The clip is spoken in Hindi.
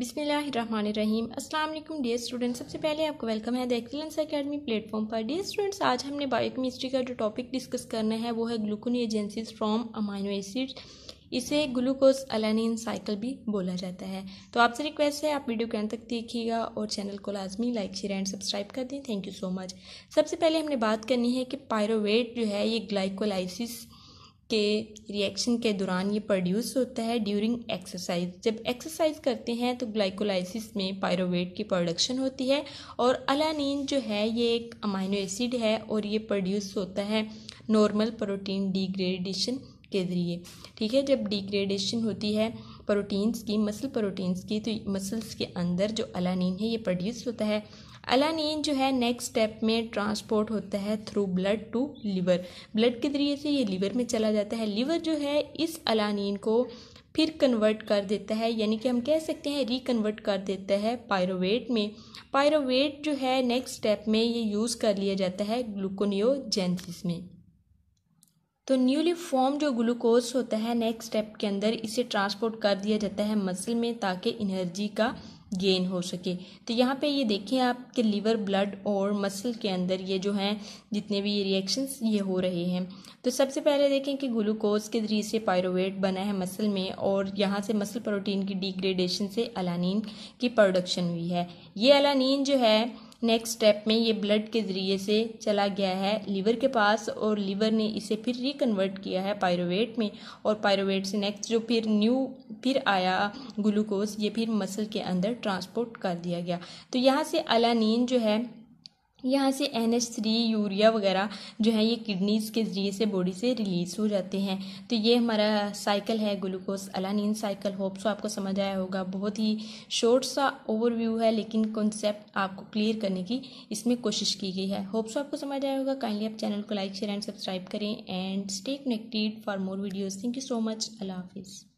बिसमीम अल्लाम डियर स्टूडेंट सबसे पहले आपको वेलकम है द एक्सीलेंस अकेडमी प्लेटफॉर्म पर डियर स्टूडेंट्स आज हमने बायोकेमिस्ट्री का जो टॉपिक डिस्कस करना है वो है gluconeogenesis from amino acids इसे ग्लूकोज अलानिन साइकिल भी बोला जाता है तो आपसे रिक्वेस्ट है आप वीडियो के अंत तक देखिएगा और चैनल को लाजमी लाइक शेयर एंड सब्सक्राइब कर दें थैंक यू सो मच सबसे पहले हमने बात करनी है कि पायरोवेट जो है ये ग्लाइकोलाइसिस के रिएक्शन के दौरान ये प्रोड्यूस होता है ड्यूरिंग एक्सरसाइज जब एक्सरसाइज करते हैं तो ग्लाइकोलाइसिस में पायरोवेट की प्रोडक्शन होती है और अलानीन जो है ये एक अमाइनो एसिड है और ये प्रोड्यूस होता है नॉर्मल प्रोटीन डिग्रेडेशन के ज़रिए ठीक है जब डिग्रेडेशन होती है प्रोटीन्स की मसल प्रोटीन्स की तो मसल्स के अंदर जो अलानीन है ये प्रोड्यूस होता है अलानीन जो है नेक्स्ट स्टेप में ट्रांसपोर्ट होता है through blood to liver blood के जरिए से ये लीवर में चला जाता है लीवर जो है इस अलानीन को फिर कन्वर्ट कर देता है यानी कि हम कह सकते हैं रिकन्वर्ट कर देता है पायरोवेट में पायरोवेट जो है नेक्स्ट स्टेप में ये यूज़ कर लिया जाता है ग्लूकोनियोजेंसिस में तो न्यूली फॉर्म जो ग्लूकोज होता है नेक्स्ट स्टेप के अंदर इसे ट्रांसपोर्ट कर दिया जाता है मसल में ताकि एनर्जी का गेन हो सके तो यहाँ पे ये देखें आपके लीवर ब्लड और मसल के अंदर ये जो हैं जितने भी ये रिएक्शंस ये हो रहे हैं तो सबसे पहले देखें कि ग्लूकोज के जरिए से पायरोवेट बना है मसल में और यहाँ से मसल प्रोटीन की डिग्रेडेशन से अलानीन की प्रोडक्शन हुई है ये अलानीन जो है नेक्स्ट स्टेप में ये ब्लड के ज़रिए से चला गया है लीवर के पास और लीवर ने इसे फिर रिकन्वर्ट किया है पायरोवेट में और पायरोवेट से नेक्स्ट जो फिर न्यू फिर आया ग्लूकोज ये फिर मसल के अंदर ट्रांसपोर्ट कर दिया गया तो यहाँ से अलानीन जो है यहाँ से एन एच थ्री यूरिया वगैरह जो है ये किडनीज के ज़रिए से बॉडी से रिलीज़ हो जाते हैं तो ये हमारा साइकिल है glucose alanine cycle hope so आपको समझ आया होगा बहुत ही शॉर्ट सा ओवरव्यू है लेकिन कॉन्सेप्ट आपको क्लियर करने की इसमें कोशिश की गई है होप सो आपको समझ आया होगा काइंडली आप चैनल को लाइक शेयर एंड सब्सक्राइब करें and stay connected for more videos thank you so much अल्लाह हाफिज़